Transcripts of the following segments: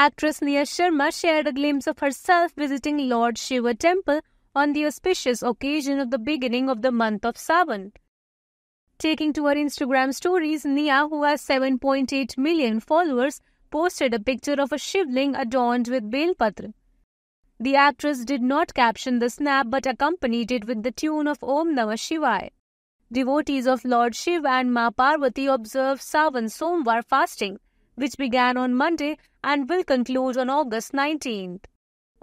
Actress Nia Sharma shared a glimpse of herself visiting Lord Shiva temple on the auspicious occasion of the beginning of the month of Savan. Taking to her Instagram stories, Nia, who has 7.8 million followers, posted a picture of a shivling adorned with Belpatra. The actress did not caption the snap but accompanied it with the tune of Om Namah Shivaya. Devotees of Lord Shiva and Ma Parvati observe Savan Somvar fasting, which began on Monday and will conclude on August 19th.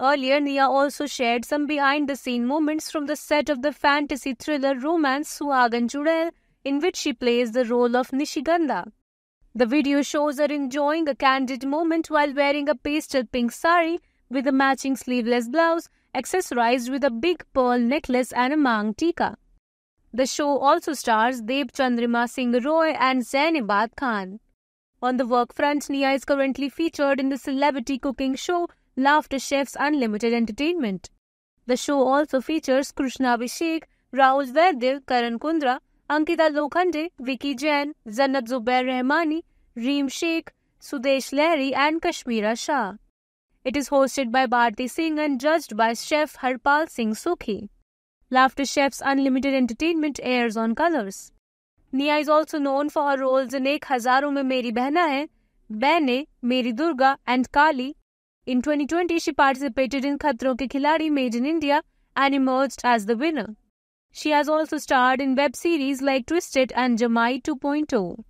Earlier, Nia also shared some behind the scene moments from the set of the fantasy thriller romance Suagan Jurel, in which she plays the role of Nishigandha. The video shows her enjoying a candid moment while wearing a pastel pink sari with a matching sleeveless blouse, accessorized with a big pearl necklace and a mang tika. The show also stars Deep Chandrima Singh Roy and Zainabad Khan. On the work front, Nia is currently featured in the celebrity cooking show Laughter Chef's Unlimited Entertainment. The show also features Krishna Abhishek, Rahul Vaidil, Karan Kundra, Ankita Lokhande, Vicky Jain, Zannat Zubair Rahmani, Reem Sheikh, Sudesh Lahiri and Kashmira Shah. It is hosted by Bharti Singh and judged by chef Harpal Singh Sukhi. Laughter Chef's Unlimited Entertainment airs on Colors. Nia is also known for her roles in Ek Hazaron Mein Meri Behna Hai, Bene, Meri Durga, and Kali. In 2020, she participated in Khatron Ke Made in India and emerged as the winner. She has also starred in web series like Twisted and Jamai 2.0.